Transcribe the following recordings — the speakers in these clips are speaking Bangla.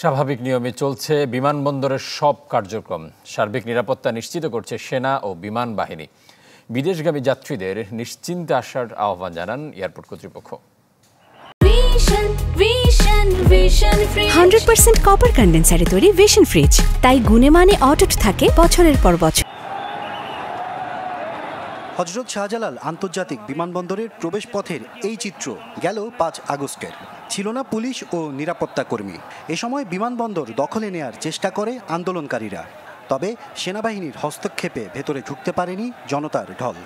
স্বাভাবিক নিয়মে চলছে বিমানবন্দরের সব কার্যক্রম সার্বিক নিরাপত্তা নিশ্চিত করছে সেনা ও বিমান বাহিনী বিদেশগামী যাত্রীদের নিশ্চিন্তে আসার আহ্বান জানান এয়ারপোর্ট কর্তৃপক্ষ হান্ড্রেড পার্সেন্ট কপার কন্ডেন্সারে তৈরি ভিশন ফ্রিজ তাই গুণে মানে অটুট থাকে বছরের পর বছর হজরত শাহজালাল আন্তর্জাতিক বিমানবন্দরের প্রবেশ পথের এই চিত্র গেল পাঁচ আগস্টের ছিল না পুলিশ ও নিরাপত্তা কর্মী এ সময় বিমানবন্দর দখলে নেয়ার চেষ্টা করে আন্দোলনকারীরা তবে সেনাবাহিনীর হস্তক্ষেপে ভেতরে ঢুকতে পারেনি জনতার ঢল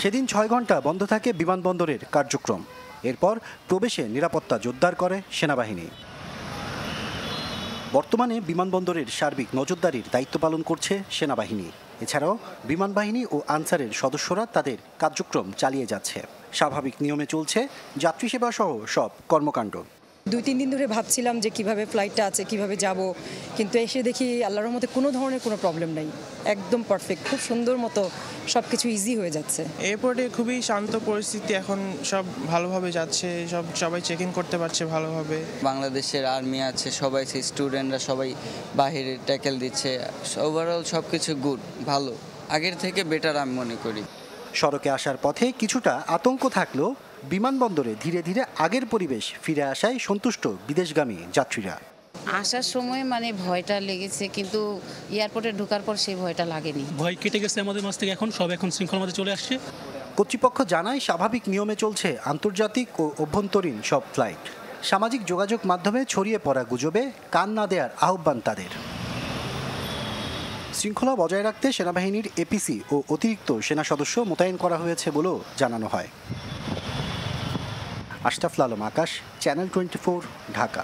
সেদিন ছয় ঘন্টা বন্ধ থাকে বিমানবন্দরের কার্যক্রম এরপর প্রবেশে নিরাপত্তা জোরদার করে সেনাবাহিনী বর্তমানে বিমানবন্দরের সার্বিক নজরদারির দায়িত্ব পালন করছে সেনাবাহিনী এছাড়াও বিমান বাহিনী ও আনসারের সদস্যরা তাদের কার্যক্রম চালিয়ে যাচ্ছে স্বাভাবিক নিয়মে চলছে যাত্রী সেবা সহ সব কর্মকাণ্ড দুই তিন দিন ধরে ভাবছিলাম যে কিভাবে ফ্লাইটটা আছে কিভাবে যাব কিন্তু এসে দেখি আল্লাহর মতে কোনো ধরনের কোনো প্রবলেম নাই একদম পারফেক্ট খুব সুন্দর মতো সব কিছু ইজি হয়ে যাচ্ছে এয়ারপোর্টে খুবই শান্ত পরিস্থিতি এখন সব ভালোভাবে যাচ্ছে সব সবাই চেক ইন করতে পারছে ভালোভাবে বাংলাদেশের আর্মি আছে সবাই স্টুডেন্টরা সবাই বাহিরে ট্যাকেল দিচ্ছে ওভারঅল সব কিছু গুড ভালো আগের থেকে বেটার আমি মনে করি সড়কে আসার পথে কিছুটা আতঙ্ক থাকলেও বিমানবন্দরে ধীরে ধীরে আগের পরিবেশ ফিরে আসায় সন্তুষ্ট বিদেশগামী যাত্রীরা আসার সময় মানে ভয়টা লেগেছে কিন্তু এয়ারপোর্টে ঢোকার পর সেই ভয়টা লাগেনি ভয় কেটে গেছে আমাদের মাস থেকে এখন সব এখন শৃঙ্খল মধ্যে চলে আসছে কর্তৃপক্ষ জানায় স্বাভাবিক নিয়মে চলছে আন্তর্জাতিক ও অভ্যন্তরীণ সব ফ্লাইট সামাজিক যোগাযোগ মাধ্যমে ছড়িয়ে পড়া গুজবে কান না দেওয়ার আহ্বান তাদের শৃঙ্খলা বজায় রাখতে সেনাবাহিনীর এপিসি ও অতিরিক্ত সেনা সদস্য মোতায়েন করা হয়েছে বলেও জানানো হয় আশতাফুল আলম আকাশ চ্যানেল টোয়েন্টি ঢাকা